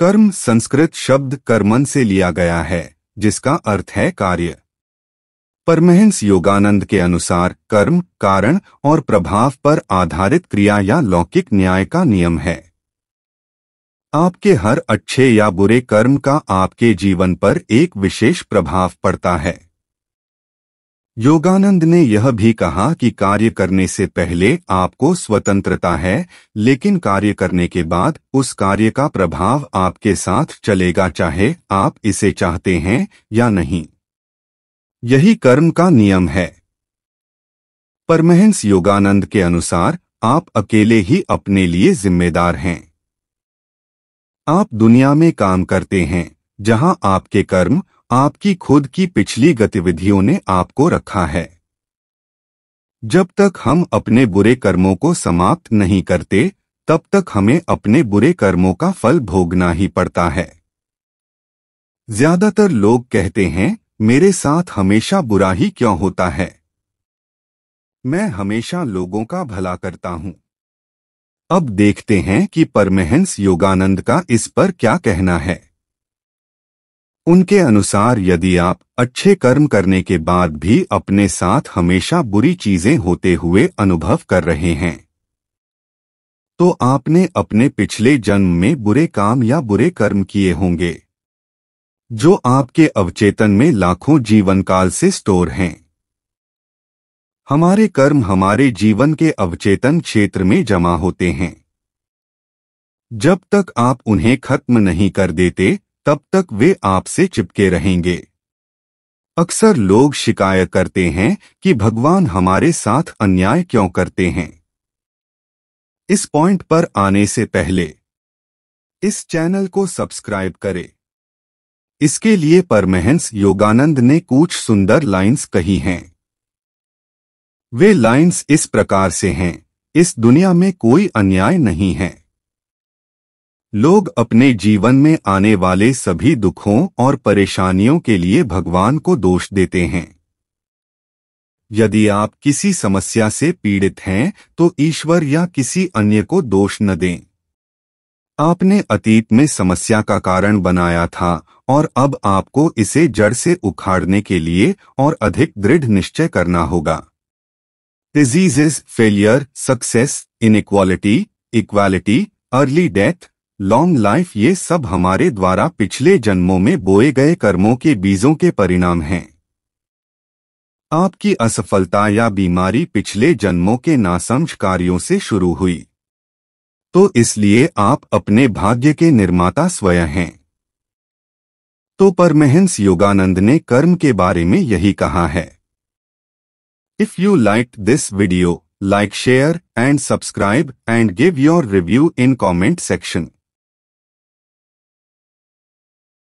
कर्म संस्कृत शब्द कर्मन से लिया गया है जिसका अर्थ है कार्य परमहंस योगानंद के अनुसार कर्म कारण और प्रभाव पर आधारित क्रिया या लौकिक न्याय का नियम है आपके हर अच्छे या बुरे कर्म का आपके जीवन पर एक विशेष प्रभाव पड़ता है योगानंद ने यह भी कहा कि कार्य करने से पहले आपको स्वतंत्रता है लेकिन कार्य करने के बाद उस कार्य का प्रभाव आपके साथ चलेगा चाहे आप इसे चाहते हैं या नहीं यही कर्म का नियम है परमहंस योगानंद के अनुसार आप अकेले ही अपने लिए जिम्मेदार हैं आप दुनिया में काम करते हैं जहां आपके कर्म आपकी खुद की पिछली गतिविधियों ने आपको रखा है जब तक हम अपने बुरे कर्मों को समाप्त नहीं करते तब तक हमें अपने बुरे कर्मों का फल भोगना ही पड़ता है ज्यादातर लोग कहते हैं मेरे साथ हमेशा बुरा ही क्यों होता है मैं हमेशा लोगों का भला करता हूं अब देखते हैं कि परमहंस योगानंद का इस पर क्या कहना है उनके अनुसार यदि आप अच्छे कर्म करने के बाद भी अपने साथ हमेशा बुरी चीजें होते हुए अनुभव कर रहे हैं तो आपने अपने पिछले जन्म में बुरे काम या बुरे कर्म किए होंगे जो आपके अवचेतन में लाखों जीवन काल से स्टोर हैं हमारे कर्म हमारे जीवन के अवचेतन क्षेत्र में जमा होते हैं जब तक आप उन्हें खत्म नहीं कर देते तब तक वे आपसे चिपके रहेंगे अक्सर लोग शिकायत करते हैं कि भगवान हमारे साथ अन्याय क्यों करते हैं इस पॉइंट पर आने से पहले इस चैनल को सब्सक्राइब करें इसके लिए परमहंस योगानंद ने कुछ सुंदर लाइंस कही हैं वे लाइंस इस प्रकार से हैं इस दुनिया में कोई अन्याय नहीं है लोग अपने जीवन में आने वाले सभी दुखों और परेशानियों के लिए भगवान को दोष देते हैं यदि आप किसी समस्या से पीड़ित हैं तो ईश्वर या किसी अन्य को दोष न दें आपने अतीत में समस्या का कारण बनाया था और अब आपको इसे जड़ से उखाड़ने के लिए और अधिक दृढ़ निश्चय करना होगा diseases failure success inequality equality early death long life ये सब हमारे द्वारा पिछले जन्मों में बोए गए कर्मों के बीजों के परिणाम हैं आपकी असफलता या बीमारी पिछले जन्मों के नासमझ कार्यों से शुरू हुई तो इसलिए आप अपने भाग्य के निर्माता स्वयं हैं तो परमहंस योगानंद ने कर्म के बारे में यही कहा है if you like this video like share and subscribe and give your review in comment section